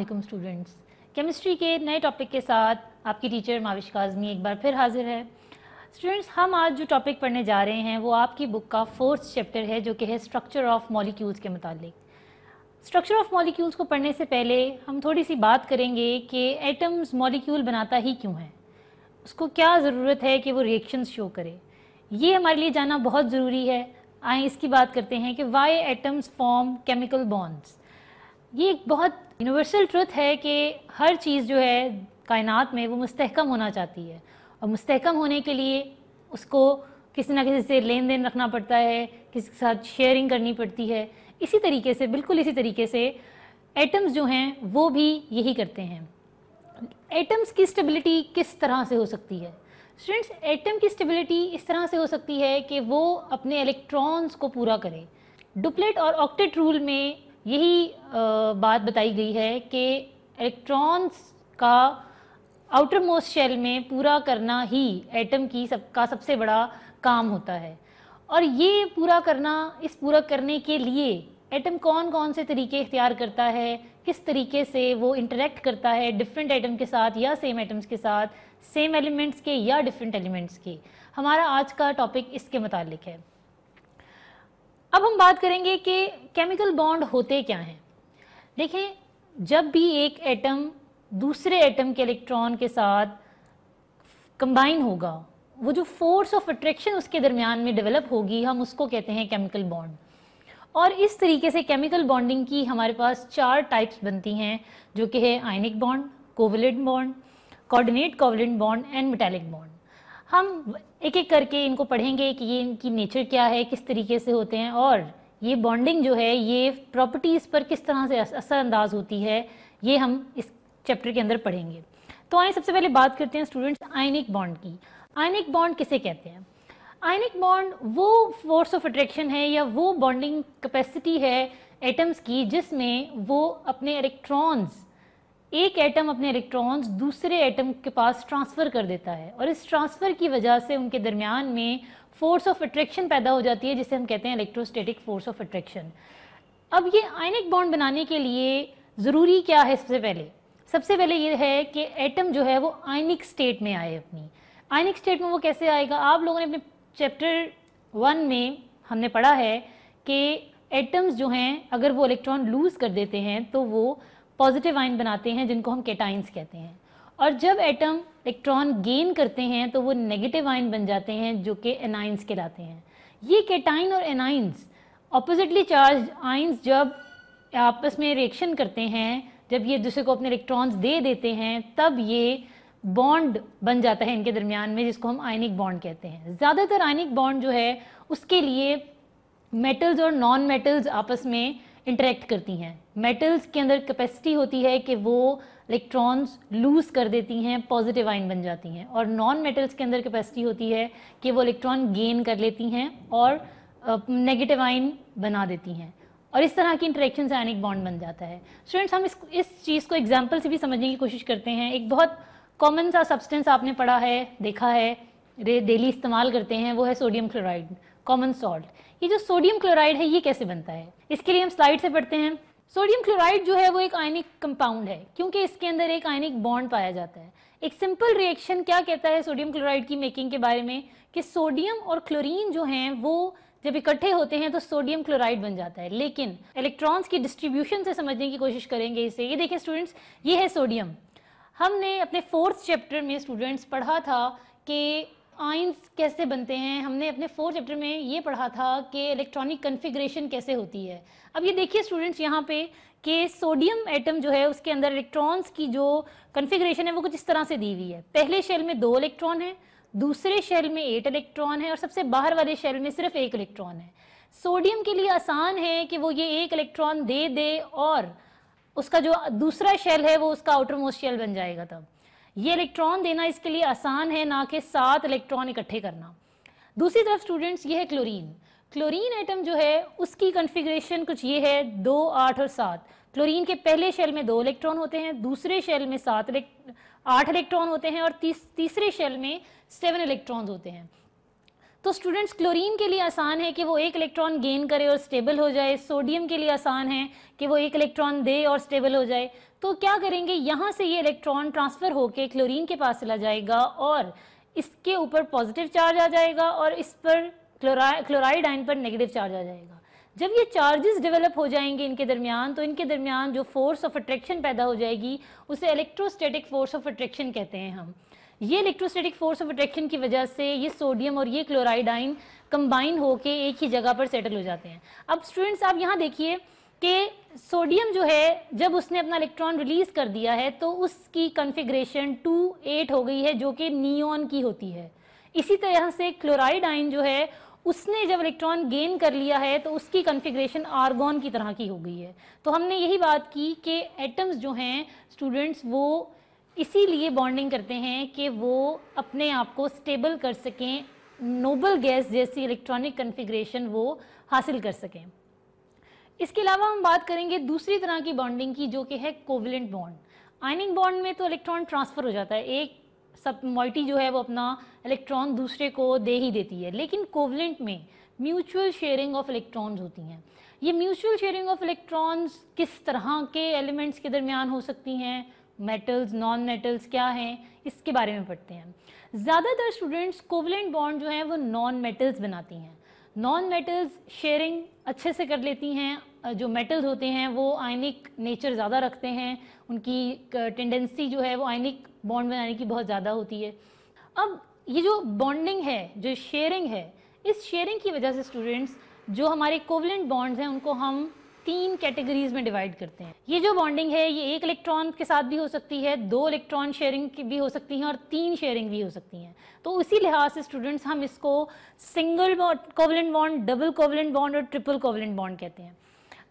वालेकुम students chemistry के नए टॉपिक के साथ आपकी टीचर माविश काजमी एक बार फिर हाजिर है स्टूडेंट्स हम आज जो टॉपिक पढ़ने जा रहे हैं वो आपकी बुक का फोर्थ चैप्टर है जो कि है स्ट्रक्चर ऑफ मॉलिक्यूल्स के मुतालिक स्ट्रक्चर ऑफ मॉलिक्यूल्स को पढ़ने से पहले हम थोड़ी सी बात करेंगे कि एटम्स मॉलिक्यूल बनाता ही क्यों है उसको क्या ज़रूरत है कि वो रिएक्शन शो करे ये हमारे लिए जाना बहुत ज़रूरी है आए इसकी बात करते हैं कि why atoms form chemical bonds ये एक बहुत यूनिवर्सल ट्रुथ है कि हर चीज़ जो है कायनात में वो मुस्तकम होना चाहती है और मुस्तकम होने के लिए उसको किसी ना किसी से लेन देन रखना पड़ता है किसी के साथ शेयरिंग करनी पड़ती है इसी तरीके से बिल्कुल इसी तरीके से एटम्स जो हैं वो भी यही करते हैं एटम्स की स्टेबिलिटी किस तरह से हो सकती है स्टूडेंट्स एटम की स्टेबिलिटी इस तरह से हो सकती है कि वो अपने इलेक्ट्रॉन्स को पूरा करे डुप्लेट और ऑक्टेट रूल में यही बात बताई गई है कि इलेक्ट्रॉन्स का आउटर मोस्ट शेल में पूरा करना ही एटम की सब का सबसे बड़ा काम होता है और ये पूरा करना इस पूरा करने के लिए एटम कौन कौन से तरीके इख्तियार करता है किस तरीके से वो इंटरेक्ट करता है डिफरेंट एटम के साथ या सेम एटम्स के साथ सेम एलिमेंट्स के या डिफरेंट एलिमेंट्स के हमारा आज का टॉपिक इसके मुतालिक है अब हम बात करेंगे कि केमिकल बॉन्ड होते क्या हैं देखें जब भी एक एटम दूसरे एटम के इलेक्ट्रॉन के साथ कंबाइन होगा वो जो फोर्स ऑफ अट्रैक्शन उसके दरमियान में डेवलप होगी हम उसको कहते हैं केमिकल बॉन्ड और इस तरीके से केमिकल बॉन्डिंग की हमारे पास चार टाइप्स बनती हैं जो कि है ionic bond covalent bond coordinate covalent bond and metallic bond हम एक एक करके इनको पढ़ेंगे कि ये इनकी नेचर क्या है किस तरीके से होते हैं और ये बॉन्डिंग जो है ये प्रॉपर्टीज़ पर किस तरह से असरअंदाज होती है ये हम इस चैप्टर के अंदर पढ़ेंगे तो आइए सबसे पहले बात करते हैं स्टूडेंट्स आयनिक बॉन्ड की आयनिक बॉन्ड किसे कहते हैं आयनिक बॉन्ड वो फोर्स ऑफ अट्रैक्शन है या वो बॉन्डिंग कैपेसिटी है एटम्स की जिसमें वो अपने इलेक्ट्रॉन्स एक एटम अपने इलेक्ट्रॉन्स दूसरे एटम के पास ट्रांसफ़र कर देता है और इस ट्रांसफ़र की वजह से उनके दरमियान में फोर्स ऑफ अट्रैक्शन पैदा हो जाती है जिसे हम कहते हैं इलेक्ट्रोस्टेटिक फोर्स ऑफ अट्रैक्शन अब ये आयनिक बॉन्ड बनाने के लिए ज़रूरी क्या है सबसे पहले सबसे पहले ये है कि एटम जो है वो आयनिक स्टेट में आए अपनी आयनिक स्टेट में वो कैसे आएगा आप लोगों ने अपने चैप्टर वन में हमने पढ़ा है कि एटम्स जो हैं अगर वो इलेक्ट्रॉन लूज़ कर देते हैं तो वो पॉजिटिव आइन बनाते हैं जिनको हम केटाइंस कहते हैं और जब एटम इलेक्ट्रॉन गेन करते हैं तो वो नेगेटिव आइन बन जाते हैं जो कि एनाइंस कहलाते हैं ये केटाइन और एनाइंस ऑपोजिटली चार्ज आइंस जब आपस में रिएक्शन करते हैं जब ये दूसरे को अपने इलेक्ट्रॉन्स दे देते हैं तब ये बॉन्ड बन जाता है इनके दरमियान में जिसको हम आयनिक बॉन्ड कहते हैं ज़्यादातर आयनिक बॉन्ड जो है उसके लिए मेटल्स और नॉन मेटल्स आपस में इंटरेक्ट करती हैं मेटल्स के अंदर कैपेसिटी होती है कि वो इलेक्ट्रॉन्स लूज कर देती हैं पॉजिटिव आइन बन जाती हैं और नॉन मेटल्स के अंदर कैपेसिटी होती है कि वो इलेक्ट्रॉन गेन कर लेती हैं और नेगेटिव आइन बना देती हैं और इस तरह की इंटरेक्शन से आयनिक बॉन्ड बन जाता है स्टूडेंट्स हम इस इस चीज़ को एग्जाम्पल से भी समझने की कोशिश करते हैं एक बहुत कॉमन सा सब्सटेंस आपने पढ़ा है देखा है डेली इस्तेमाल करते हैं वो है सोडियम क्लोराइड कॉमन सॉल्ट ये जो सोडियम क्लोराइड है ये कैसे बनता है इसके लिए हम स्लाइड से पढ़ते हैं सोडियम क्लोराइड जो है वो एक आयनिक कंपाउंड है क्योंकि इसके अंदर एक आयनिक बॉन्ड पाया जाता है एक सिंपल रिएक्शन क्या कहता है सोडियम क्लोराइड की मेकिंग के बारे में कि सोडियम और क्लोरीन जो हैं वो जब इकट्ठे होते हैं तो सोडियम क्लोराइड बन जाता है लेकिन इलेक्ट्रॉन्स की डिस्ट्रीब्यूशन से समझने की कोशिश करेंगे इसे ये देखें स्टूडेंट्स ये है सोडियम हमने अपने फोर्थ चैप्टर में स्टूडेंट्स पढ़ा था कि आइंस कैसे बनते हैं हमने अपने फोर्थ चैप्टर में ये पढ़ा था कि इलेक्ट्रॉनिक कन्फिग्रेशन कैसे होती है अब ये देखिए स्टूडेंट्स यहाँ पे कि सोडियम एटम जो है उसके अंदर इलेक्ट्रॉन्स की जो कन्फिग्रेशन है वो कुछ इस तरह से दी हुई है पहले शेल में दो इलेक्ट्रॉन है दूसरे शेल में एट इलेक्ट्रॉन है और सबसे बाहर वाले शेल में सिर्फ एक इलेक्ट्रॉन है सोडियम के लिए आसान है कि वो ये एक इलेक्ट्रॉन दे दे और उसका जो दूसरा शेल है वो उसका आउटर मोस्ट शेल बन जाएगा तब ये इलेक्ट्रॉन देना इसके लिए आसान है ना कि सात इलेक्ट्रॉन इकट्ठे करना दूसरी तरफ स्टूडेंट्स ये है क्लोरीन क्लोरीन आइटम जो है उसकी कन्फिग्रेशन कुछ ये है दो आठ और सात क्लोरीन के पहले शेल में दो इलेक्ट्रॉन होते हैं दूसरे शेल में सात आठ इलेक्ट्रॉन होते हैं और तीस, तीसरे शेल में सेवन इलेक्ट्रॉन होते हैं तो स्टूडेंट्स क्लोरीन के लिए आसान है कि वो एक इलेक्ट्रॉन गेन करे और स्टेबल हो जाए सोडियम के लिए आसान है कि वो एक इलेक्ट्रॉन दे और स्टेबल हो जाए तो क्या करेंगे यहाँ से ये इलेक्ट्रॉन ट्रांसफ़र होकर क्लोरीन के पास चला जाएगा और इसके ऊपर पॉजिटिव चार्ज आ जाएगा और इस पर क्लोरा क्लोराइड आइन पर नेगेटिव चार्ज आ जाएगा जब ये चार्जेस डेवलप हो जाएंगे इनके दरमियान तो इनके दरमियान जो फोर्स ऑफ अट्रैक्शन पैदा हो जाएगी उसे इलेक्ट्रोस्टेटिक फोर्स ऑफ अट्रैक्शन कहते हैं हम ये इलेक्ट्रोस्टैटिक फोर्स ऑफ अट्रैक्शन की वजह से ये सोडियम और ये क्लोराइडाइन कंबाइन होके एक ही जगह पर सेटल हो जाते हैं अब स्टूडेंट्स आप यहाँ देखिए कि सोडियम जो है जब उसने अपना इलेक्ट्रॉन रिलीज कर दिया है तो उसकी कन्फिग्रेशन टू एट हो गई है जो कि नियॉन की होती है इसी तरह से क्लोराइड आइन जो है उसने जब इलेक्ट्रॉन गेन कर लिया है तो उसकी कन्फिग्रेशन आर्गॉन की तरह की हो गई है तो हमने यही बात की कि एटम्स जो हैं स्टूडेंट्स वो इसीलिए बॉन्डिंग करते हैं कि वो अपने आप को स्टेबल कर सकें नोबल गैस जैसी इलेक्ट्रॉनिक कन्फिग्रेशन वो हासिल कर सकें इसके अलावा हम बात करेंगे दूसरी तरह की बॉन्डिंग की जो कि है कोवलेंट बॉन्ड आइनिंग बॉन्ड में तो इलेक्ट्रॉन ट्रांसफ़र हो जाता है एक सब मॉइटी जो है वो अपना इलेक्ट्रॉन दूसरे को दे ही देती है लेकिन कोवलेंट में म्यूचुअल शेयरिंग ऑफ इलेक्ट्रॉन्स होती हैं ये म्यूचुअल शेयरिंग ऑफ इलेक्ट्रॉन्स किस तरह के एलिमेंट्स के दरमियान हो सकती हैं मेटल्स नॉन मेटल्स क्या हैं इसके बारे में पढ़ते हैं ज़्यादातर स्टूडेंट्स कोवलेंट बॉन्ड जो हैं वो नॉन मेटल्स बनाती हैं नॉन मेटल्स शेयरिंग अच्छे से कर लेती हैं जो मेटल्स होते हैं वो आयनिक नेचर ज़्यादा रखते हैं उनकी टेंडेंसी जो है वो आयनिक बॉन्ड बनाने की बहुत ज़्यादा होती है अब ये जो बॉन्डिंग है जो शेयरिंग है इस शेयरिंग की वजह से स्टूडेंट्स जो हमारे कोवलेंट बॉन्ड्स हैं उनको हम तीन कैटेगरीज में डिवाइड करते हैं ये जो बॉन्डिंग है ये एक इलेक्ट्रॉन के साथ भी हो सकती है दो इलेक्ट्रॉन शेयरिंग की भी हो सकती हैं और तीन शेयरिंग भी हो सकती हैं तो उसी लिहाज से स्टूडेंट्स हम इसको single covalent bond double covalent bond और ट्रिपल कोवलेंट बॉन्ड कहते हैं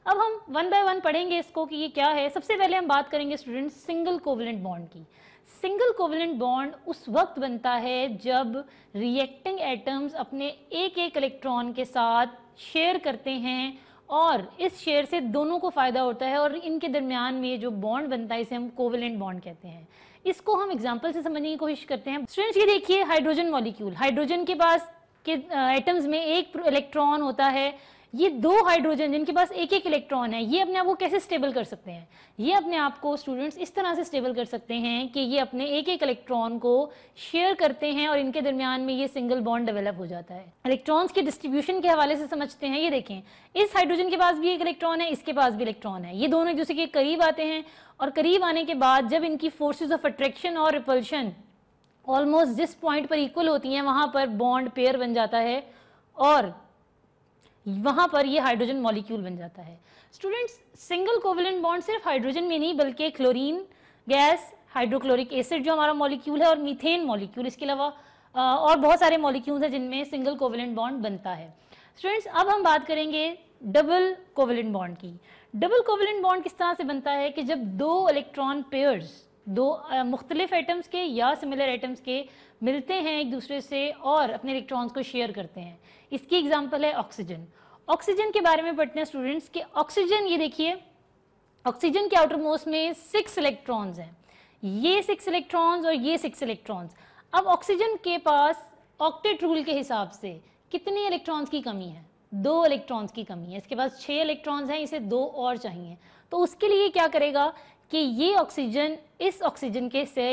अब हम वन बाय वन पढ़ेंगे इसको कि ये क्या है सबसे पहले हम बात करेंगे स्टूडेंट्स सिंगल कोवलेंट बॉन्ड की सिंगल कोवलेंट बॉन्ड उस वक्त बनता है जब रिएक्टिंग एटम्स अपने एक एक इलेक्ट्रॉन के साथ शेयर करते हैं और इस शेयर से दोनों को फ़ायदा होता है और इनके दरमियान में जो बॉन्ड बनता है इसे हम कोवलेंट बॉन्ड कहते हैं इसको हम एग्जाम्पल से समझने की कोशिश करते हैं स्टूडेंट्स ये देखिए हाइड्रोजन मॉलिक्यूल हाइड्रोजन के पास के एटम्स में एक इलेक्ट्रॉन होता है ये दो हाइड्रोजन जिनके पास एक एक इलेक्ट्रॉन है ये अपने आप को कैसे स्टेबल कर सकते हैं ये अपने आप को स्टूडेंट्स इस तरह से स्टेबल कर सकते हैं कि ये अपने एक एक इलेक्ट्रॉन को शेयर करते हैं और इनके दरमियान में ये सिंगल बॉन्ड डेवलप हो जाता है इलेक्ट्रॉन्स के डिस्ट्रीब्यूशन के हवाले से समझते हैं ये देखें इस हाइड्रोजन के पास भी एक इलेक्ट्रॉन है इसके पास भी इलेक्ट्रॉन है ये दोनों एक दूसरे के करीब आते हैं और करीब आने के बाद जब इनकी फोर्सेज ऑफ अट्रैक्शन और रिपल्शन ऑलमोस्ट जिस पॉइंट पर इक्वल होती हैं वहां पर बॉन्ड पेयर बन जाता है और वहाँ पर ये हाइड्रोजन मॉलिक्यूल बन जाता है स्टूडेंट्स सिंगल कोविलेंट बॉन्ड सिर्फ हाइड्रोजन में नहीं बल्कि क्लोरीन गैस हाइड्रोक्लोरिक एसिड जो हमारा मॉलिक्यूल है और मीथेन मॉलिक्यूल इसके अलावा और बहुत सारे मॉलिक्यूल्स हैं जिनमें सिंगल कोविलेंट बॉन्ड बनता है स्टूडेंट्स अब हम बात करेंगे डबल कोविलेंट बॉन्ड की डबल कोविलेंट बॉन्ड किस तरह से बनता है कि जब दो इलेक्ट्रॉन पेयर्स दो मुख्तलिफ एटम्स के या सिमिलर एटम्स के मिलते हैं एक दूसरे से और अपने इलेक्ट्रॉन्स को शेयर करते हैं इसकी एग्जाम्पल है ऑक्सीजन ऑक्सीजन के बारे में पढ़ते हैं स्टूडेंट्स कि ऑक्सीजन ये देखिए ऑक्सीजन के आउटर मोस्ट में सिक्स इलेक्ट्रॉन्स हैं ये सिक्स इलेक्ट्रॉन्स और ये सिक्स इलेक्ट्रॉन्स अब ऑक्सीजन के पास ऑक्टेट रूल के हिसाब से कितने इलेक्ट्रॉन्स की कमी है दो इलेक्ट्रॉन्स की कमी है इसके पास छः इलेक्ट्रॉन्स हैं इसे दो और चाहिए तो उसके लिए क्या करेगा कि ये ऑक्सीजन इस ऑक्सीजन के से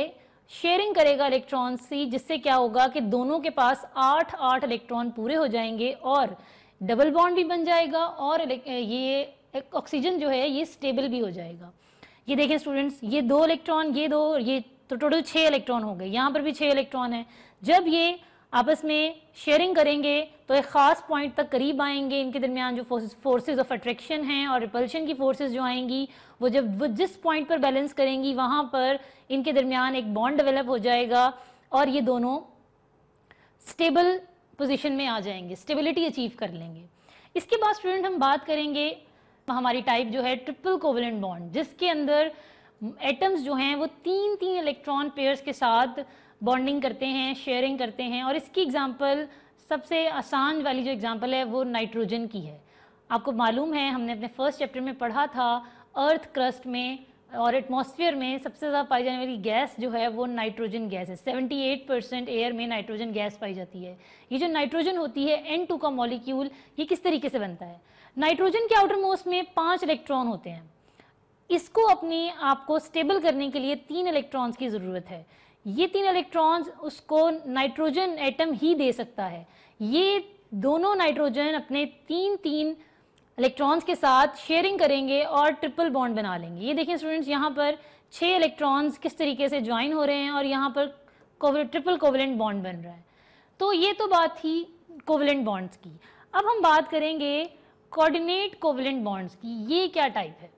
शेयरिंग करेगा इलेक्ट्रॉन सी जिससे क्या होगा कि दोनों के पास आठ आठ इलेक्ट्रॉन पूरे हो जाएंगे और डबल बॉन्ड भी बन जाएगा और ये ऑक्सीजन जो है ये स्टेबल भी हो जाएगा ये देखें स्टूडेंट्स ये दो इलेक्ट्रॉन ये दो ये तो टोटल छः इलेक्ट्रॉन हो गए यहाँ पर भी छः इलेक्ट्रॉन है जब ये आपस में शेयरिंग करेंगे तो एक ख़ास पॉइंट तक करीब आएंगे इनके दरमियान जो फोर्सेस ऑफ अट्रैक्शन हैं और रिपल्शन की फोर्सेस जो आएंगी वो जब वो जिस पॉइंट पर बैलेंस करेंगी वहाँ पर इनके दरमियान एक बॉन्ड डेवलप हो जाएगा और ये दोनों स्टेबल पोजीशन में आ जाएंगे स्टेबिलिटी अचीव कर लेंगे इसके बाद स्टूडेंट हम बात करेंगे हमारी टाइप जो है ट्रिपल कोवलेंट बॉन्ड जिसके अंदर एटम्स जो हैं वो तीन तीन इलेक्ट्रॉन पेयर्स के साथ बॉन्डिंग करते हैं शेयरिंग करते हैं और इसकी एग्ज़ाम्पल सबसे आसान वाली जो एग्ज़ाम्पल है वो नाइट्रोजन की है आपको मालूम है हमने अपने फर्स्ट चैप्टर में पढ़ा था अर्थ क्रस्ट में और एटमॉस्फेयर में सबसे ज़्यादा पाई जाने वाली गैस जो है वो नाइट्रोजन गैस है 78 परसेंट एयर में नाइट्रोजन गैस पाई जाती है ये जो नाइट्रोजन होती है N2 का मॉलिक्यूल ये किस तरीके से बनता है नाइट्रोजन के आउटर मोस्ट में पाँच इलेक्ट्रॉन होते हैं इसको अपने आप को स्टेबल करने के लिए तीन इलेक्ट्रॉन्स की ज़रूरत है ये तीन इलेक्ट्रॉन्स उसको नाइट्रोजन एटम ही दे सकता है ये दोनों नाइट्रोजन अपने तीन तीन इलेक्ट्रॉन्स के साथ शेयरिंग करेंगे और ट्रिपल बॉन्ड बना लेंगे ये देखें स्टूडेंट्स यहाँ पर छः इलेक्ट्रॉन्स किस तरीके से ज्वाइन हो रहे हैं और यहाँ पर ट्रिपल कोवलेंट बॉन्ड बन रहा है तो ये तो बात थी कोवलेंट बॉन्ड्स की अब हम बात करेंगे कोऑर्डिनेट कोवलेंट बॉन्ड्स की ये क्या टाइप है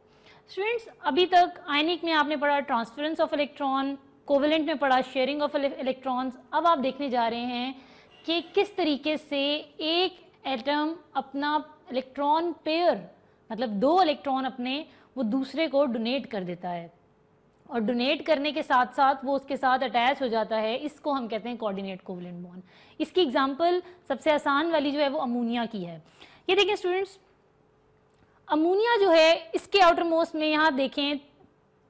स्टूडेंट्स अभी तक आयनिक में आपने पढ़ा ट्रांसफरेंस ऑफ इलेक्ट्रॉन कोवेलेंट में पढ़ा शेयरिंग ऑफ इलेक्ट्रॉन्स अब आप देखने जा रहे हैं कि किस तरीके से एक एटम अपना इलेक्ट्रॉन पेयर मतलब दो इलेक्ट्रॉन अपने वो दूसरे को डोनेट कर देता है और डोनेट करने के साथ साथ वो उसके साथ अटैच हो जाता है इसको हम कहते हैं कोऑर्डिनेट कोवलेंट बॉन्ड इसकी एग्जांपल सबसे आसान वाली जो है वो अमोनिया की है ये देखें स्टूडेंट्स अमोनिया जो है इसके आउटर मोस्ट में यहाँ देखें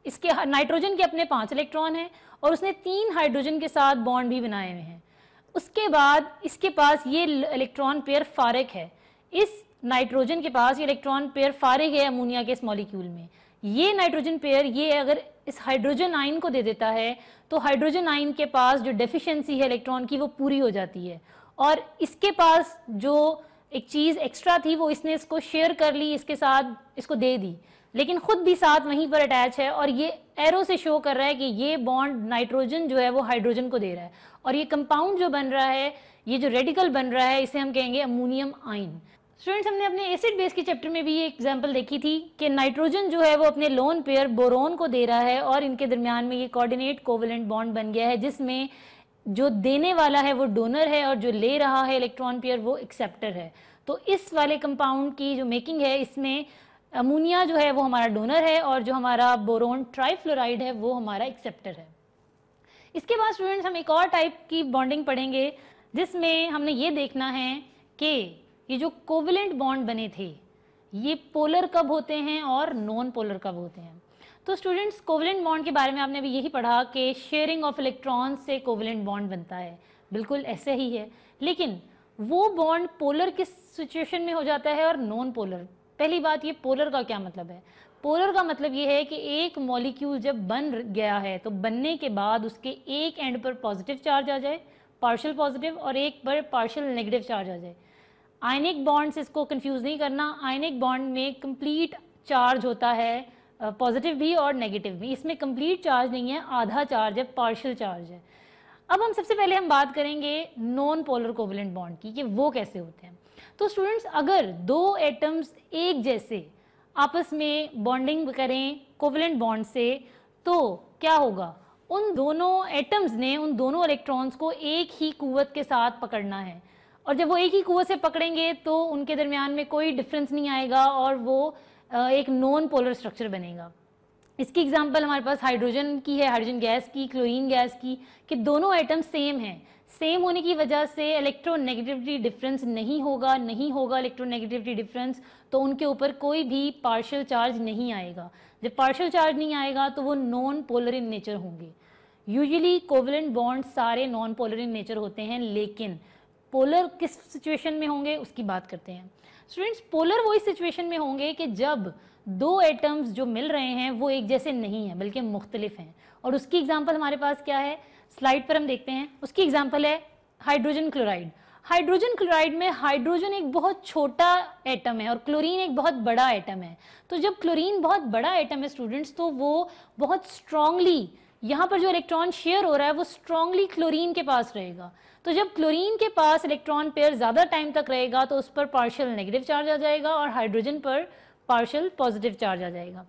इसके नाइट्रोजन के अपने पांच इलेक्ट्रॉन हैं और उसने तीन हाइड्रोजन के साथ बॉन्ड भी बनाए हुए हैं उसके बाद इसके पास ये इलेक्ट्रॉन पेयर फारिक है इस नाइट्रोजन के पास ये इलेक्ट्रॉन पेयर फारिक है अमोनिया के इस मॉलिक्यूल में ये नाइट्रोजन पेयर ये अगर इस हाइड्रोजन आइन को दे देता है तो हाइड्रोजन आइन के पास जो डेफिशिएंसी है इलेक्ट्रॉन की वो पूरी हो जाती है और इसके पास जो एक चीज़ एक्स्ट्रा थी वो इसने इसको शेयर कर ली इसके साथ इसको दे दी लेकिन खुद भी साथ वहीं पर अटैच है और ये एरो से शो कर रहा है कि ये बॉन्ड नाइट्रोजन जो है वो हाइड्रोजन को दे रहा है और ये कंपाउंड जो बन रहा है ये जो रेडिकल बन रहा है इसे हम कहेंगे अमोनियम आइन स्टूडेंट्स हमने अपने एसिड बेस के चैप्टर में भी ये एग्जाम्पल देखी थी कि नाइट्रोजन जो है वो अपने लोन पेयर बोरोन को दे रहा है और इनके दरमियान में ये कोऑर्डिनेट कोवलेंट बॉन्ड बन गया है जिसमें जो देने वाला है वो डोनर है और जो ले रहा है इलेक्ट्रॉन पेयर वो एक्सेप्टर है तो इस वाले कंपाउंड की जो मेकिंग है इसमें अमोनिया जो है वो हमारा डोनर है और जो हमारा बोरोन ट्राईफ्लोराइड है वो हमारा एक्सेप्टर है इसके बाद स्टूडेंट्स हम एक और टाइप की बॉन्डिंग पढ़ेंगे जिसमें हमने ये देखना है कि ये जो कोविलेंट बॉन्ड बने थे ये पोलर कब होते हैं और नॉन पोलर कब होते हैं तो स्टूडेंट्स कोविलेंट बॉन्ड के बारे में आपने अभी यही पढ़ा कि शेयरिंग ऑफ इलेक्ट्रॉन से कोविलेंट बॉन्ड बनता है बिल्कुल ऐसे ही है लेकिन वो बॉन्ड पोलर किस सिचुएशन में हो जाता है और नॉन पोलर पहली बात ये पोलर का क्या मतलब है पोलर का मतलब ये है कि एक मॉलिक्यूल जब बन गया है तो बनने के बाद उसके एक एंड पर पॉजिटिव चार्ज आ जाए पार्शल पॉजिटिव और एक पर पार्शल नेगेटिव चार्ज आ जाए आयनिक बॉन्ड से इसको कंफ्यूज नहीं करना आयनिक बॉन्ड में कंप्लीट चार्ज होता है पॉजिटिव भी और नेगेटिव भी इसमें कंप्लीट चार्ज नहीं है आधा चार्ज है पार्शल चार्ज है अब हम सबसे पहले हम बात करेंगे नॉन पोलर कोवलेंट बॉन्ड की कि वो कैसे होते हैं तो स्टूडेंट्स अगर दो एटम्स एक जैसे आपस में बॉन्डिंग करें कोवलेंट बॉन्ड से तो क्या होगा उन दोनों एटम्स ने उन दोनों इलेक्ट्रॉन्स को एक ही कुवत के साथ पकड़ना है और जब वो एक ही कुवत से पकड़ेंगे तो उनके दरमियान में कोई डिफरेंस नहीं आएगा और वो एक नॉन पोलर स्ट्रक्चर बनेगा इसकी एग्जांपल हमारे पास हाइड्रोजन की है हाइड्रोजन गैस की क्लोरीन गैस की कि दोनों एटम सेम हैं सेम होने की वजह से इलेक्ट्रोनेगेटिविटी डिफरेंस नहीं होगा नहीं होगा इलेक्ट्रोनेगेटिविटी डिफरेंस तो उनके ऊपर कोई भी पार्शियल चार्ज नहीं आएगा जब पार्शियल चार्ज नहीं आएगा तो वो नॉन पोलर इन नेचर होंगे यूजली कोवलेंट बॉन्ड सारे नॉन पोलर इन नेचर होते हैं लेकिन पोलर किस सिचुएशन में होंगे उसकी बात करते हैं स्टूडेंट्स पोलर वही सिचुएशन में होंगे कि जब दो एटम्स जो मिल रहे हैं वो एक जैसे नहीं हैं बल्कि मुख्तलिफ हैं और उसकी एग्जांपल हमारे पास क्या है स्लाइड पर हम देखते हैं उसकी एग्जांपल है हाइड्रोजन क्लोराइड हाइड्रोजन क्लोराइड में हाइड्रोजन एक बहुत छोटा एटम है और क्लोरीन एक बहुत बड़ा एटम है तो जब क्लोरीन बहुत बड़ा एटम है स्टूडेंट्स तो वो बहुत स्ट्रांगली यहाँ पर जो इलेक्ट्रॉन शेयर हो रहा है वो स्ट्रांगली क्लोरीन के पास रहेगा तो जब क्लोरीन के पास इलेक्ट्रॉन पेयर ज़्यादा टाइम तक रहेगा तो उस पर पार्शियल नेगेटिव चार्ज आ जाएगा और हाइड्रोजन पर पार्शल पॉजिटिव चार्ज आ जाएगा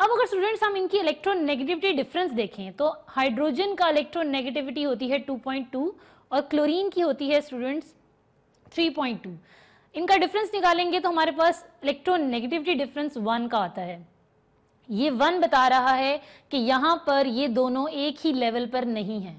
अब अगर स्टूडेंट्स हम इनकी इलेक्ट्रोनेगेटिविटी डिफरेंस देखें तो हाइड्रोजन का इलेक्ट्रोनेगेटिविटी होती है 2.2 और क्लोरीन की होती है स्टूडेंट्स 3.2 इनका डिफरेंस निकालेंगे तो हमारे पास इलेक्ट्रोनेगेटिविटी डिफरेंस वन का आता है ये वन बता रहा है कि यहाँ पर ये दोनों एक ही लेवल पर नहीं है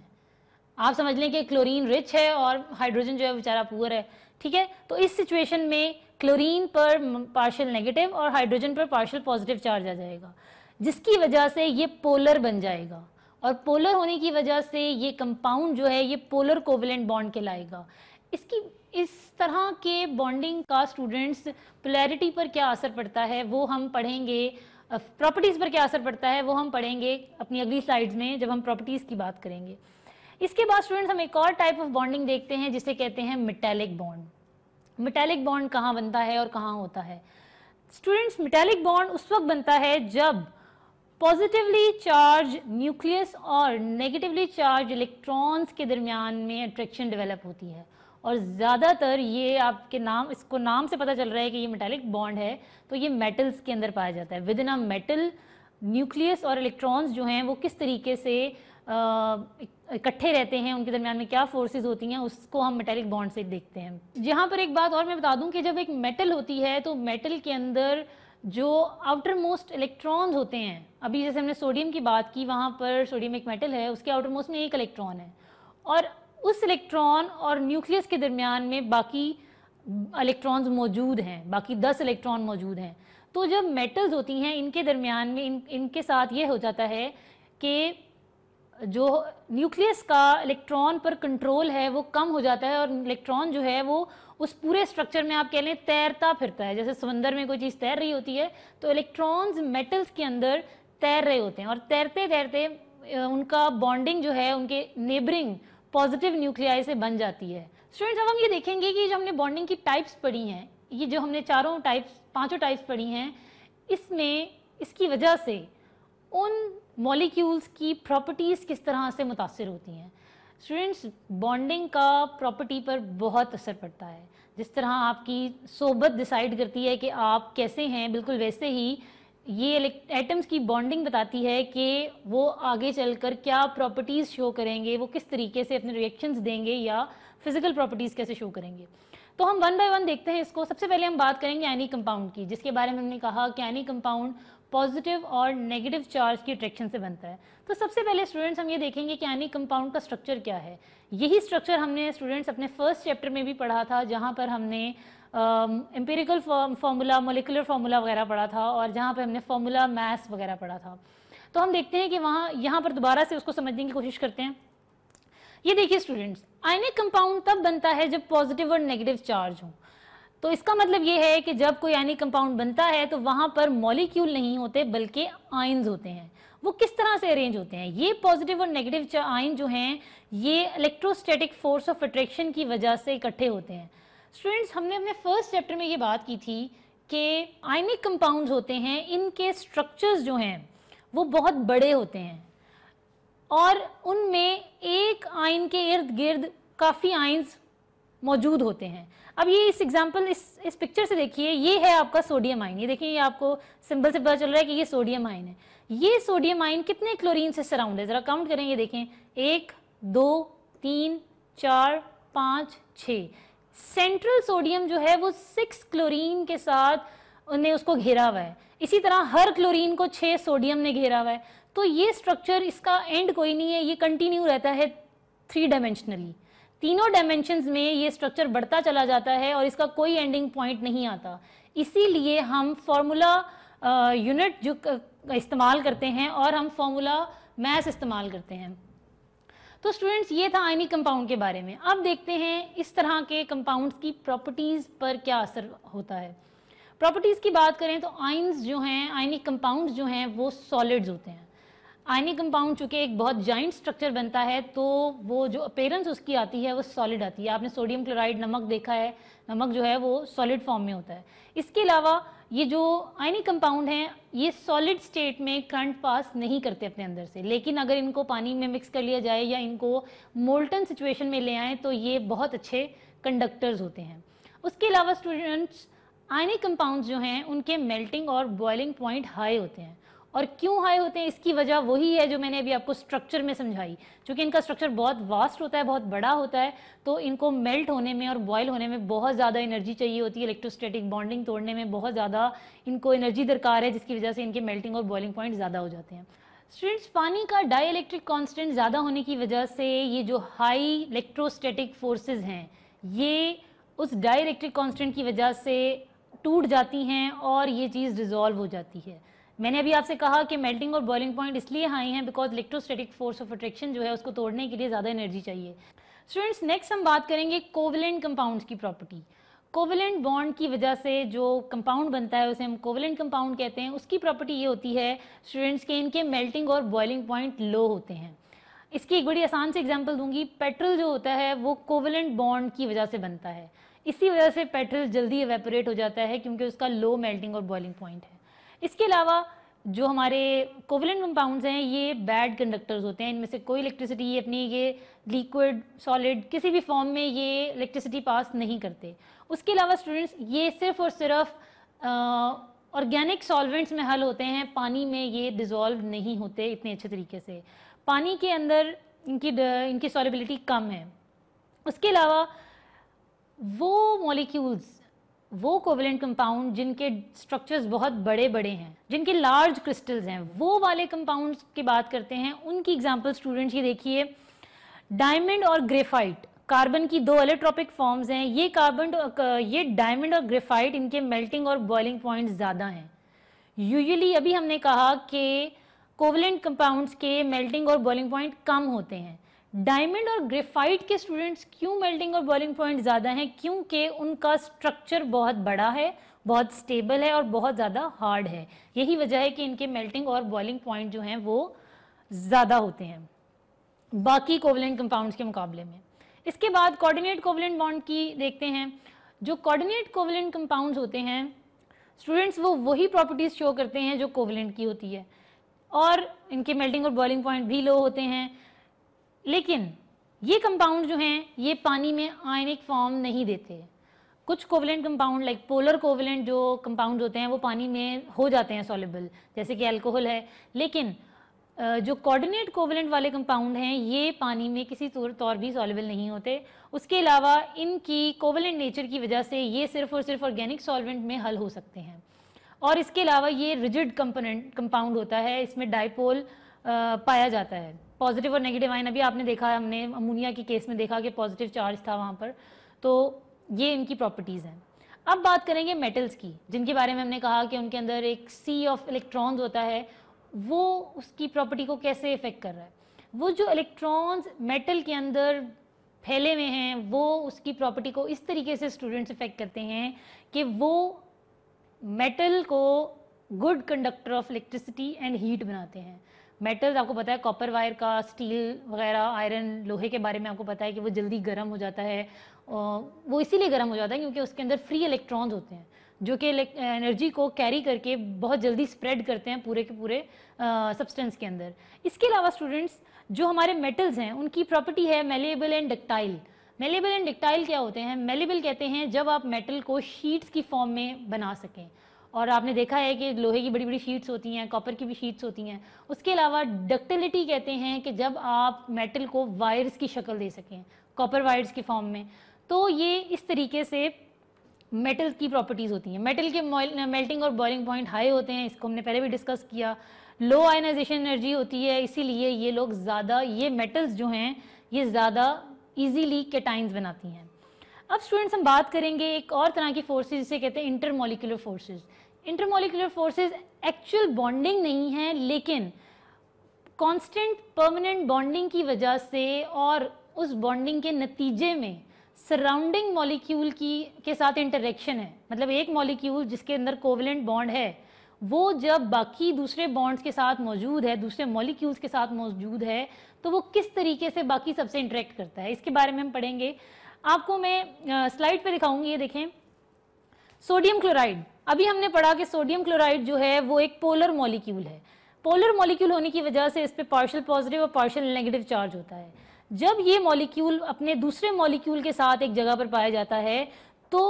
आप समझ लें कि क्लोरीन रिच है और हाइड्रोजन जो है बेचारा पुअर है ठीक है तो इस सिचुएशन में क्लोरीन पर पार्शल नेगेटिव और हाइड्रोजन पर पार्शल पॉजिटिव चार्ज आ जाएगा जिसकी वजह से ये पोलर बन जाएगा और पोलर होने की वजह से ये कंपाउंड जो है ये पोलर कोवलेंट बॉन्ड के लाएगा इसकी इस तरह के बॉन्डिंग का स्टूडेंट्स पोलैरिटी पर क्या असर पड़ता है वो हम पढ़ेंगे प्रॉपर्टीज़ पर क्या असर पड़ता है वो हम पढ़ेंगे अपनी अगली स्लाइड्स में जब हम प्रॉपर्टीज़ की बात करेंगे इसके बाद स्टूडेंट्स हम एक और टाइप ऑफ बॉन्डिंग देखते हैं जिसे कहते हैं मेटेलिक बॉन्ड मेटेलिक बॉन्ड कहाँ बनता है और कहाँ होता है स्टूडेंट्स मेटेलिक बॉन्ड उस वक्त बनता है जब पॉजिटिवली चार्ज न्यूक्लियस और नेगेटिवली चार्ज इलेक्ट्रॉन्स के दरमियान में अट्रैक्शन डेवलप होती है और ज़्यादातर ये आपके नाम इसको नाम से पता चल रहा है कि ये मेटेलिक बॉन्ड है तो ये मेटल्स के अंदर पाया जाता है within a metal nucleus और इलेक्ट्रॉन्स जो हैं वो किस तरीके से इकट्ठे रहते हैं उनके दरमियान में क्या फोर्सेस होती हैं उसको हम मेटेलिक बॉन्ड से देखते हैं यहाँ पर एक बात और मैं बता दूं कि जब एक मेटल होती है तो मेटल के अंदर जो आउटर मोस्ट इलेक्ट्रॉन्स होते हैं अभी जैसे हमने सोडियम की बात की वहाँ पर सोडियम एक मेटल है उसके आउटर मोस्ट में एक इलेक्ट्रॉन है और उस इलेक्ट्रॉन और न्यूक्लियस के दरमियान में बाकी इलेक्ट्रॉन्स मौजूद हैं बाकी दस इलेक्ट्रॉन मौजूद हैं तो जब मेटल्स होती हैं इनके दरमियान में इन इनके साथ ये हो जाता है कि जो न्यूक्लियस का इलेक्ट्रॉन पर कंट्रोल है वो कम हो जाता है और इलेक्ट्रॉन जो है वो उस पूरे स्ट्रक्चर में आप कह लें तैरता फिरता है जैसे समंदर में कोई चीज़ तैर रही होती है तो इलेक्ट्रॉन्स मेटल्स के अंदर तैर रहे होते हैं और तैरते तैरते उनका बॉन्डिंग जो है उनके नेबरिंग पॉजिटिव न्यूक्लियाई से बन जाती है स्टूडेंट्स अब हम ये देखेंगे कि जो हमने बॉन्डिंग की टाइप्स पढ़ी हैं ये जो हमने चारों टाइप्स पांचों टाइप्स पढ़ी हैं इसमें इसकी वजह से उन मॉलिक्यूल्स की प्रॉपर्टीज़ किस तरह से मुतासर होती हैं स्टूडेंट्स बॉन्डिंग का प्रॉपर्टी पर बहुत असर पड़ता है जिस तरह आपकी सोबत डिसाइड करती है कि आप कैसे हैं बिल्कुल वैसे ही ये एटम्स की बॉन्डिंग बताती है कि वो आगे चलकर क्या प्रॉपर्टीज़ शो करेंगे वो किस तरीके से अपने रिएक्शंस देंगे या फिज़िकल प्रॉपर्टीज़ कैसे शो करेंगे तो हम वन बाय वन देखते हैं इसको सबसे पहले हम बात करेंगे एनी कंपाउंड की जिसके बारे में हमने कहा कि एनी कंपाउंड पॉजिटिव और नेगेटिव चार्ज की अट्रैक्शन से बनता है तो सबसे पहले स्टूडेंट्स हम ये देखेंगे कि यानी कंपाउंड का स्ट्रक्चर क्या है यही स्ट्रक्चर हमने स्टूडेंट्स अपने फर्स्ट चैप्टर में भी पढ़ा था जहाँ पर हमने एम्पेरिकल फॉर्मूला मोलिकुलर फार्मूला वगैरह पढ़ा था और जहाँ पर हमने फार्मूला मैथ्स वगैरह पढ़ा था तो हम देखते हैं कि वहाँ यहाँ पर दोबारा से उसको समझने की कोशिश करते हैं ये देखिए स्टूडेंट्स आयनिक कंपाउंड तब बनता है जब पॉजिटिव और नेगेटिव चार्ज हों तो इसका मतलब ये है कि जब कोई यानी कंपाउंड बनता है तो वहां पर मॉलिक्यूल नहीं होते बल्कि आइन्स होते हैं वो किस तरह से अरेंज होते हैं ये पॉजिटिव और नेगेटिव आयन जो हैं ये इलेक्ट्रोस्टैटिक फोर्स ऑफ अट्रैक्शन की वजह से इकट्ठे होते हैं स्टूडेंट्स हमने अपने फर्स्ट चैप्टर में ये बात की थी कि आइनिक कंपाउंड होते हैं इनके स्ट्रक्चर्स जो हैं वो बहुत बड़े होते हैं और उनमें एक आयन के इर्द गिर्द काफ़ी आइन्स मौजूद होते हैं अब ये इस एग्जाम्पल इस इस पिक्चर से देखिए ये है आपका सोडियम आइन ये देखिए ये आपको सिंबल से पता चल रहा है कि ये सोडियम आइन है ये सोडियम आइन कितने क्लोरीन से सराउंड है ज़रा काउंट करें ये देखें एक दो तीन चार पाँच छ सेंट्रल सोडियम जो है वो सिक्स क्लोरीन के साथ उन्हें उसको घेरा हुआ है इसी तरह हर क्लोरीन को छः सोडियम ने घेरा हुआ है तो ये स्ट्रक्चर इसका एंड कोई नहीं है ये कंटिन्यू रहता है थ्री डायमेंशनली तीनों डायमेंशंस में ये स्ट्रक्चर बढ़ता चला जाता है और इसका कोई एंडिंग पॉइंट नहीं आता इसीलिए हम फॉर्मूला यूनिट जो इस्तेमाल करते हैं और हम फॉर्मूला मैथ इस्तेमाल करते हैं तो स्टूडेंट्स ये था आयनिक कंपाउंड के बारे में अब देखते हैं इस तरह के कंपाउंड्स की प्रॉपर्टीज़ पर क्या असर होता है प्रॉपर्टीज़ की बात करें तो आइन्स जो हैं आयनिक कंपाउंड्स जो हैं वो सॉलिड्स होते हैं आयनी कंपाउंड चूंकि एक बहुत जॉइंट स्ट्रक्चर बनता है तो वो जो अपेरेंस उसकी आती है वो सॉलिड आती है आपने सोडियम क्लोराइड नमक देखा है नमक जो है वो सॉलिड फॉर्म में होता है इसके अलावा ये जो आयनी कंपाउंड हैं ये सॉलिड स्टेट में करंट पास नहीं करते अपने अंदर से लेकिन अगर इनको पानी में मिक्स कर लिया जाए या इनको मोल्टन सिचुएशन में ले आएँ तो ये बहुत अच्छे कंडक्टर्स होते हैं उसके अलावा स्टूडेंट्स आयनी कंपाउंड जो हैं उनके मेल्टिंग और बॉयलिंग पॉइंट हाई होते हैं और क्यों हाई होते हैं इसकी वजह वही है जो मैंने अभी आपको स्ट्रक्चर में समझाई क्योंकि इनका स्ट्रक्चर बहुत वास्ट होता है बहुत बड़ा होता है तो इनको मेल्ट होने में और बॉयल होने में बहुत ज़्यादा एनर्जी चाहिए होती है इलेक्ट्रोस्टैटिक बॉन्डिंग तोड़ने में बहुत ज़्यादा इनको एनर्जी दरकार है जिसकी वजह से इनके मेल्टिंग और बॉइलिंग पॉइंट ज़्यादा हो जाते हैं स्टूडेंट्स पानी का डाइलेक्ट्रिक कांस्टेंट ज़्यादा होने की वजह से ये जो हाई इलेक्ट्रोस्टेटिक फोर्सेज हैं ये उस डाइलेक्ट्रिक कांस्टेंट की वजह से टूट जाती हैं और ये चीज़ डिज़ोल्व हो जाती है मैंने अभी आपसे कहा कि मेल्टिंग और बॉइलिंग पॉइंट इसलिए हाई हैं because electrostatic force of attraction जो है उसको तोड़ने के लिए ज़्यादा एनर्जी चाहिए स्टूडेंट्स नेक्स्ट हम बात करेंगे कोविलेंट कंपाउंड्स की प्रॉपर्टी कोविलेंट बॉन्ड की वजह से जो कंपाउंड बनता है उसे हम कोविलेंट कंपाउंड कहते हैं उसकी प्रॉपर्टी ये होती है स्टूडेंट्स के इनके मेल्टिंग और बॉइलिंग पॉइंट लो होते हैं इसकी एक बड़ी आसान से एग्जाम्पल दूंगी पेट्रोल जो होता है वो कोविलेंट बॉन्ड की वजह से बनता है इसी वजह से पेट्रोल जल्दी एवेपोरेट हो जाता है क्योंकि उसका लो मेल्टिंग और बॉइलिंग पॉइंट है इसके अलावा जो हमारे कोवलेंट कंपाउंड्स हैं ये बैड कंडक्टर्स होते हैं इनमें से कोई इलेक्ट्रिसिटी ये अपनी ये लिक्विड सॉलिड किसी भी फॉर्म में ये इलेक्ट्रिसिटी पास नहीं करते उसके अलावा स्टूडेंट्स ये सिर्फ और सिर्फ ऑर्गेनिक सॉल्वेंट्स में हल होते हैं पानी में ये डिज़ोल्व नहीं होते इतने अच्छे तरीके से पानी के अंदर इनकी इनकी सॉलिबिलिटी कम है उसके अलावा वो मॉलिक्यूल्स वो कोवलेंट कंपाउंड जिनके स्ट्रक्चर्स बहुत बड़े बड़े हैं जिनके लार्ज क्रिस्टल्स हैं वो वाले कंपाउंड्स की बात करते हैं उनकी एग्जांपल स्टूडेंट्स ये देखिए डायमंड और ग्रेफाइट कार्बन की दो एलेक्ट्रोपिक फॉर्म्स हैं ये कार्बन ये डायमंड और ग्रेफाइट इनके मेल्टिंग और बॉइलिंग पॉइंट्स ज़्यादा हैं यूजली अभी हमने कहा कि कोवलेंट कंपाउंड्स के मेल्टिंग और बॉइलिंग पॉइंट कम होते हैं डायमंड और ग्रेफाइट के स्टूडेंट्स क्यों मेल्टिंग और बॉइलिंग पॉइंट ज़्यादा हैं क्योंकि उनका स्ट्रक्चर बहुत बड़ा है बहुत स्टेबल है और बहुत ज़्यादा हार्ड है यही वजह है कि इनके मेल्टिंग और बॉइलिंग पॉइंट जो हैं वो ज़्यादा होते हैं बाकी कोवलेंट कंपाउंड्स के मुकाबले में इसके बाद कोऑर्डिनेट कोवलेंट बॉन्ड की देखते हैं जो कोऑर्डिनेट कोवलेंट कंपाउंड्स होते हैं स्टूडेंट्स वो वही प्रॉपर्टीज़ शो करते हैं जो कोवलेंट की होती है और इनके मेल्टिंग और बॉइलिंग पॉइंट भी लो होते हैं लेकिन ये कंपाउंड जो हैं ये पानी में आयनिक फॉर्म नहीं देते कुछ covalent compound like polar covalent जो कंपाउंड होते हैं वो पानी में हो जाते हैं सॉलेबल जैसे कि अल्कोहल है लेकिन जो कोऑर्डिनेट कोवलेंट वाले कंपाउंड हैं ये पानी में किसी तौर भी सॉलेबल नहीं होते उसके अलावा इनकी कोवलेंट नेचर की वजह से ये सिर्फ और सिर्फ ऑर्गेनिक सॉल्वेंट में हल हो सकते हैं और इसके अलावा ये रिजिड कंपोनेंट कंपाउंड होता है इसमें डाइपोल पाया जाता है पॉजिटिव और नेगेटिव आयन अभी आपने देखा हमने अमोनिया के केस में देखा कि पॉजिटिव चार्ज था वहाँ पर तो ये इनकी प्रॉपर्टीज़ हैं अब बात करेंगे मेटल्स की जिनके बारे में हमने कहा कि उनके अंदर एक सी ऑफ इलेक्ट्रॉन्स होता है वो उसकी प्रॉपर्टी को कैसे इफेक्ट कर रहा है वो जो इलेक्ट्रॉन्स मेटल के अंदर फैले हुए हैं वो उसकी प्रॉपर्टी को इस तरीके से स्टूडेंट्स इफेक्ट करते हैं कि वो मेटल को good conductor of electricity and heat बनाते हैं मेटल्स आपको पता है कॉपर वायर का स्टील वगैरह आयरन लोहे के बारे में आपको पता है कि वो जल्दी गर्म हो जाता है वो इसीलिए गर्म हो जाता है क्योंकि उसके अंदर फ्री इलेक्ट्रॉन्स होते हैं जो कि एनर्जी को कैरी करके बहुत जल्दी स्प्रेड करते हैं पूरे के पूरे सब्सटेंस के अंदर इसके अलावा स्टूडेंट्स जो हमारे मेटल्स हैं उनकी प्रॉपर्टी है malleable and ductile malleable and ductile क्या होते हैं मेलेबल कहते हैं जब आप मेटल को शीट्स की फॉर्म में बना सकें और आपने देखा है कि लोहे की बड़ी बड़ी शीट्स होती हैं कॉपर की भी शीट्स होती हैं उसके अलावा डक्टिलिटी कहते हैं कि जब आप मेटल को वायर्स की शक्ल दे सकें कॉपर वायर्स की फॉर्म में तो ये इस तरीके से मेटल की प्रॉपर्टीज़ होती हैं मेटल के मेल्टिंग और बॉइलिंग पॉइंट हाई होते हैं इसको हमने पहले भी डिस्कस किया लो आयनाइजेशन एनर्जी होती है इसीलिए ये लोग ज़्यादा ये मेटल्स जो हैं ये ज़्यादा इजीली केटाइंस बनाती हैं अब स्टूडेंट्स हम बात करेंगे एक और तरह की फोर्सेज जिसे कहते हैं intermolecular forces intermolecular forces actual bonding नहीं है लेकिन कांस्टेंट परमानेंट बॉन्डिंग की वजह से और उस बॉन्डिंग के नतीजे में सराउंडिंग मॉलिक्यूल की के साथ इंटरेक्शन है मतलब एक मॉलिक्यूल जिसके अंदर कोवलेंट बॉन्ड है वो जब बाकी दूसरे बॉन्ड्स के साथ मौजूद है दूसरे मॉलिक्यूल्स के साथ मौजूद है तो वो किस तरीके से बाकी सबसे इंटरेक्ट करता है इसके बारे में हम पढ़ेंगे आपको मैं स्लाइड पे दिखाऊंगी ये देखें सोडियम क्लोराइड अभी हमने पढ़ा कि सोडियम क्लोराइड जो है वो एक पोलर मॉलिक्यूल है पोलर मॉलिक्यूल होने की वजह से इस पर पार्शल पॉजिटिव और पार्शल नेगेटिव चार्ज होता है जब ये मॉलिक्यूल अपने दूसरे मॉलिक्यूल के साथ एक जगह पर पाया जाता है तो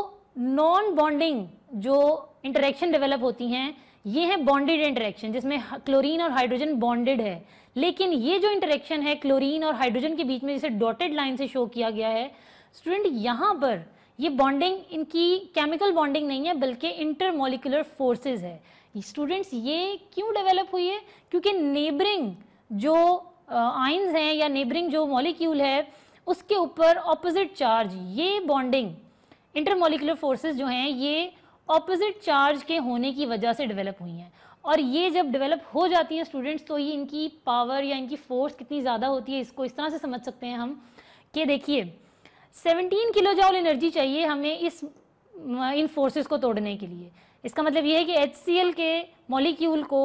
नॉन बॉन्डिंग जो इंटरेक्शन डेवलप होती हैं ये है बॉन्डेड इंटरेक्शन जिसमें क्लोरीन और हाइड्रोजन बॉन्डेड है लेकिन ये जो इंटरेक्शन है क्लोरीन और हाइड्रोजन के बीच में जिसे डॉटेड लाइन से शो किया गया है स्टूडेंट यहाँ पर ये बॉन्डिंग इनकी केमिकल बॉन्डिंग नहीं है बल्कि इंटरमोलिकुलर फोर्सेज है स्टूडेंट्स ये क्यों डेवलप हुई है क्योंकि नेबरिंग जो आइंस हैं या नेबरिंग जो मॉलिक्यूल है उसके ऊपर ऑपोजिट चार्ज ये बॉन्डिंग इंटरमोलिकुलर फोर्सेज जो हैं ये ऑपोजिट चार्ज के होने की वजह से डेवलप हुई हैं और ये जब डेवलप हो जाती हैं स्टूडेंट्स तो ये इनकी पावर या इनकी फोर्स कितनी ज़्यादा होती है इसको इस तरह से समझ सकते हैं हम कि देखिए 17 किलो जाउल एनर्जी चाहिए हमें इस इन फोर्सेस को तोड़ने के लिए इसका मतलब ये है कि एच के मॉलिक्यूल को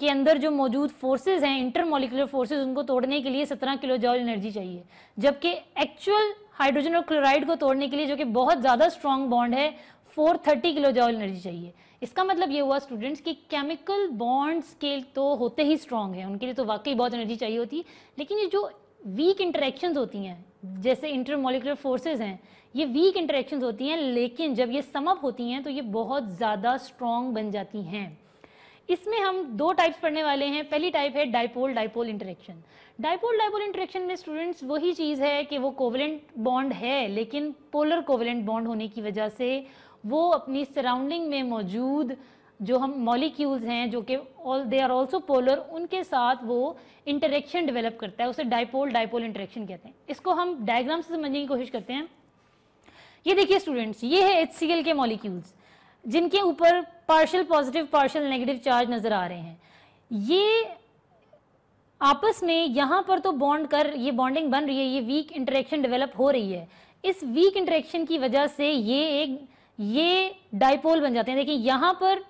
के अंदर जो मौजूद फोर्सेस हैं इंटर मोलिकुलर फोर्सेज उनको तोड़ने के लिए 17 किलो जॉल एनर्जी चाहिए जबकि एक्चुअल हाइड्रोजन और क्लोराइड को तोड़ने के लिए जो कि बहुत ज़्यादा स्ट्रॉन्ग बॉन्ड है 430 किलो जॉल एनर्जी चाहिए इसका मतलब ये हुआ स्टूडेंट्स कि केमिकल बॉन्ड्स के तो होते ही स्ट्रॉन्ग हैं उनके लिए तो वाकई बहुत एनर्जी चाहिए होती है लेकिन ये जो वीक इंटरेक्शंस होती हैं जैसे इंटरमोलिकुलर फोर्सेस हैं ये वीक इंटरेक्शंस होती हैं लेकिन जब ये समअप होती हैं तो ये बहुत ज़्यादा स्ट्रॉन्ग बन जाती हैं इसमें हम दो टाइप्स पढ़ने वाले हैं पहली टाइप है dipole dipole interaction dipole dipole interaction में स्टूडेंट्स वही चीज़ है कि वो कोवलेंट बॉन्ड है लेकिन पोलर कोवलेंट बॉन्ड होने की वजह से वो अपनी सराउंडिंग में मौजूद जो हम मॉलिक्यूल्स हैं जो कि all they are also polar उनके साथ वो इंटरेक्शन डेवलप करता है उसे डाइपोल डाइपोल इंटरेक्शन कहते हैं इसको हम डायग्राम से समझने की कोशिश करते हैं ये देखिए स्टूडेंट्स ये है एच के मॉलिक्यूल्स जिनके ऊपर partial positive partial negative charge नज़र आ रहे हैं ये आपस में यहाँ पर तो बॉन्ड कर ये बॉन्डिंग बन रही है ये वीक इंटरेक्शन डेवलप हो रही है इस वीक इंटरेक्शन की वजह से ये एक ये डायपोल बन जाते हैं देखिए यहाँ पर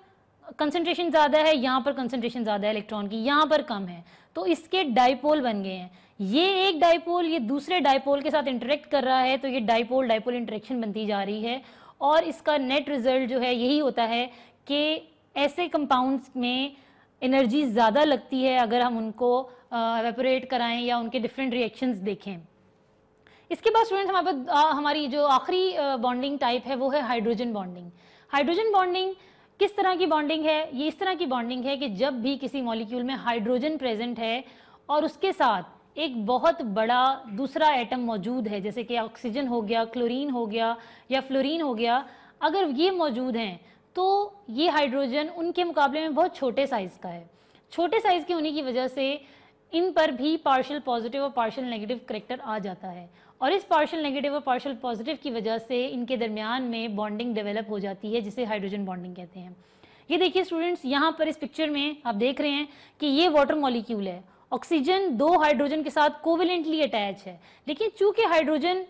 कंसनट्रेशन ज़्यादा है यहाँ पर कंसनट्रेशन ज़्यादा है इलेक्ट्रॉन की यहाँ पर कम है तो इसके डाइपोल बन गए हैं ये एक डाइपोल ये दूसरे डाइपोल के साथ इंटरेक्ट कर रहा है तो ये डाइपोल डाइपोल इंटरेक्शन बनती जा रही है और इसका नेट रिजल्ट जो है यही होता है कि ऐसे कंपाउंड्स में एनर्जी ज़्यादा लगती है अगर हम उनको वेपोरेट कराएं या उनके डिफरेंट रिएक्शंस देखें इसके बाद स्टूडेंट्स हमारे पास हमारी जो आखिरी बॉन्डिंग टाइप है वो है हाइड्रोजन बॉन्डिंग हाइड्रोजन बॉन्डिंग किस तरह की बॉन्डिंग है ये इस तरह की बॉन्डिंग है कि जब भी किसी मॉलिक्यूल में हाइड्रोजन प्रेजेंट है और उसके साथ एक बहुत बड़ा दूसरा एटम मौजूद है जैसे कि ऑक्सीजन हो गया क्लोरीन हो गया या फ्लोरीन हो गया अगर ये मौजूद हैं तो ये हाइड्रोजन उनके मुकाबले में बहुत छोटे साइज़ का है छोटे साइज़ के होने की वजह से इन पर भी पार्शल पॉजिटिव और पार्शल नेगेटिव करेक्टर आ जाता है और इस पार्शल नेगेटिव और पार्शल पॉजिटिव की वजह से इनके दरमियान में बॉन्डिंग डेवलप हो जाती है जिसे हाइड्रोजन बॉन्डिंग कहते हैं ये देखिए स्टूडेंट्स यहाँ पर इस पिक्चर में आप देख रहे हैं कि ये वाटर मॉलिक्यूल है ऑक्सीजन दो हाइड्रोजन के साथ कोविलेंटली अटैच है लेकिन चूंकि हाइड्रोजन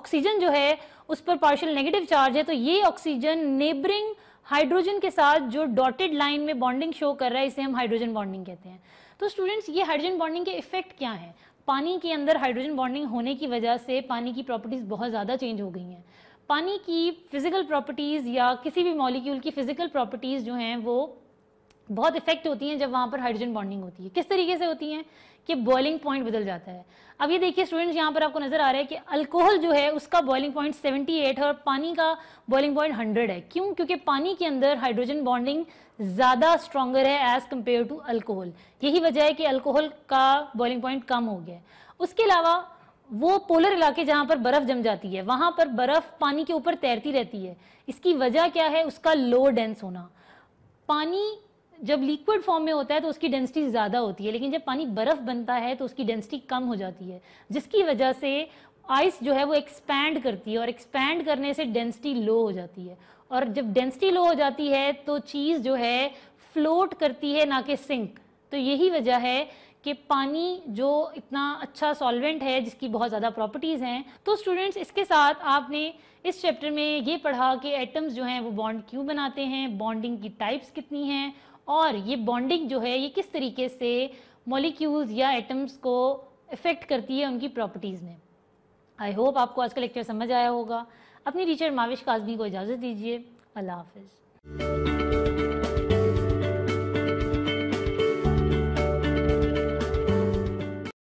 ऑक्सीजन जो है उस पर पार्शल नेगेटिव चार्ज है तो ये ऑक्सीजन नेबरिंग हाइड्रोजन के साथ जो डॉटेड लाइन में बॉन्डिंग शो कर रहा है इसे हम हाइड्रोजन बॉन्डिंग कहते हैं तो स्टूडेंट्स ये हाइड्रोजन बॉन्डिंग के इफेक्ट क्या है पानी के अंदर हाइड्रोजन बॉन्डिंग होने की वजह से पानी की प्रॉपर्टीज़ बहुत ज़्यादा चेंज हो गई हैं पानी की फिज़िकल प्रॉपर्टीज़ या किसी भी मॉलिक्यूल की फ़िज़िकल प्रॉपर्टीज़ जो हैं वो बहुत इफेक्ट होती हैं जब वहाँ पर हाइड्रोजन बॉन्डिंग होती है किस तरीके से होती हैं कि बॉइलिंग पॉइंट बदल जाता है अब ये देखिए स्टूडेंट्स यहाँ पर आपको नजर आ रहा है कि अल्कोहल जो है उसका बॉइलिंग पॉइंट 78 है और पानी का बॉइलिंग पॉइंट 100 है क्यों क्योंकि पानी के अंदर हाइड्रोजन बॉन्डिंग ज़्यादा स्ट्रॉगर है एज़ कम्पेयर टू अल्कोहल यही वजह है कि अल्कोहल का बॉइलिंग पॉइंट कम हो गया है उसके अलावा वो पोलर इलाके जहाँ पर बर्फ़ जम जाती है वहाँ पर बर्फ़ पानी के ऊपर तैरती रहती है इसकी वजह क्या है उसका लो डेंस होना पानी जब लिक्विड फॉर्म में होता है तो उसकी डेंसिटी ज़्यादा होती है लेकिन जब पानी बर्फ़ बनता है तो उसकी डेंसिटी कम हो जाती है जिसकी वजह से आइस जो है वो एक्सपैंड करती है और एक्सपैंड करने से डेंसिटी लो हो जाती है और जब डेंसिटी लो हो जाती है तो चीज़ जो है फ्लोट करती है ना कि सिंक तो यही वजह है कि पानी जो इतना अच्छा सॉल्वेंट है जिसकी बहुत ज़्यादा प्रॉपर्टीज़ हैं तो स्टूडेंट्स इसके साथ आपने इस चैप्टर में ये पढ़ा कि एटम्स जो हैं वो बॉन्ड क्यों बनाते हैं बॉन्डिंग की टाइप्स कितनी हैं और ये बॉन्डिंग जो है ये किस तरीके से मॉलिक्यूल्स या एटम्स को इफ़ेक्ट करती है उनकी प्रॉपर्टीज़ में आई होप आपको आज का लेक्चर समझ आया होगा अपनी टीचर माविश काजमी को इजाज़त दीजिए अल्लाह हाफिज़